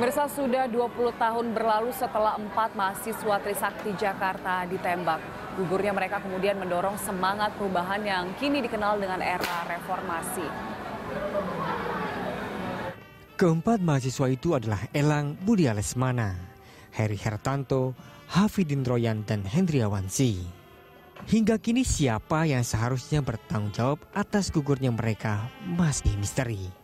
Pemirsa sudah 20 tahun berlalu setelah empat mahasiswa Trisakti Jakarta ditembak. Gugurnya mereka kemudian mendorong semangat perubahan yang kini dikenal dengan era reformasi. Keempat mahasiswa itu adalah Elang Budi Alesmana, Heri Hertanto, Hafidin Royan, dan Hendriawan Si. Hingga kini siapa yang seharusnya bertanggung jawab atas gugurnya mereka masih misteri.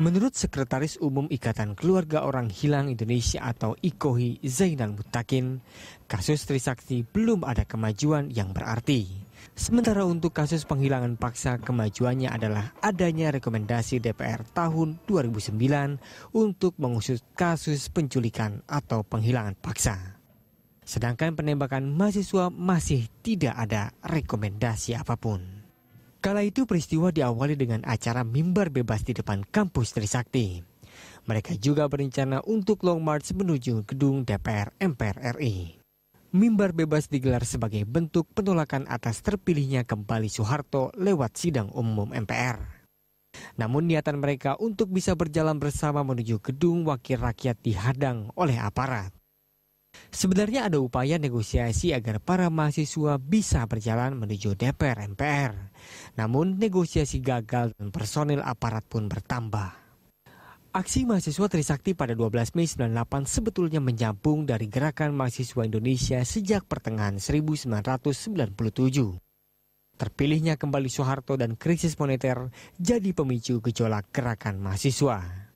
Menurut Sekretaris Umum Ikatan Keluarga Orang Hilang Indonesia atau IKOHI Zainal Mutakin, kasus Trisakti belum ada kemajuan yang berarti. Sementara untuk kasus penghilangan paksa kemajuannya adalah adanya rekomendasi DPR tahun 2009 untuk mengusut kasus penculikan atau penghilangan paksa. Sedangkan penembakan mahasiswa masih tidak ada rekomendasi apapun. Kala itu peristiwa diawali dengan acara mimbar bebas di depan kampus Trisakti. Mereka juga berencana untuk long march menuju gedung DPR MPR RI. Mimbar bebas digelar sebagai bentuk penolakan atas terpilihnya kembali Soeharto lewat sidang umum MPR. Namun niatan mereka untuk bisa berjalan bersama menuju gedung wakil rakyat dihadang oleh aparat. Sebenarnya ada upaya negosiasi agar para mahasiswa bisa berjalan menuju DPR MPR. Namun negosiasi gagal dan personil aparat pun bertambah. Aksi mahasiswa Trisakti pada 12 Mei 98 sebetulnya menyambung dari gerakan mahasiswa Indonesia sejak pertengahan 1997. Terpilihnya kembali Soeharto dan krisis moneter jadi pemicu gejolak gerakan mahasiswa.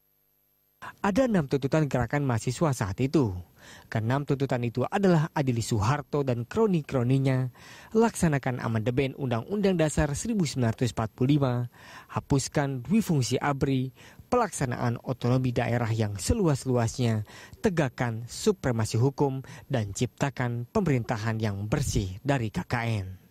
Ada enam tuntutan gerakan mahasiswa saat itu. Keenam tuntutan itu adalah adili Soeharto dan kroni-kroninya, laksanakan amandemen Undang-Undang Dasar 1945, hapuskan dwi fungsi ABRI, pelaksanaan otonomi daerah yang seluas-luasnya, tegakkan supremasi hukum, dan ciptakan pemerintahan yang bersih dari KKN.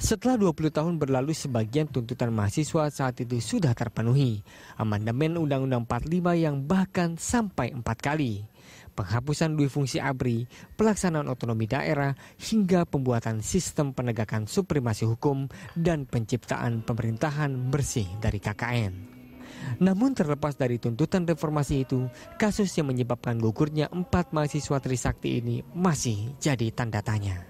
Setelah 20 tahun berlalu sebagian tuntutan mahasiswa saat itu sudah terpenuhi. Amandemen Undang-Undang 45 yang bahkan sampai empat kali. Penghapusan dui fungsi ABRI, pelaksanaan otonomi daerah, hingga pembuatan sistem penegakan supremasi hukum dan penciptaan pemerintahan bersih dari KKN. Namun terlepas dari tuntutan reformasi itu, kasus yang menyebabkan gugurnya empat mahasiswa Trisakti ini masih jadi tanda tanya.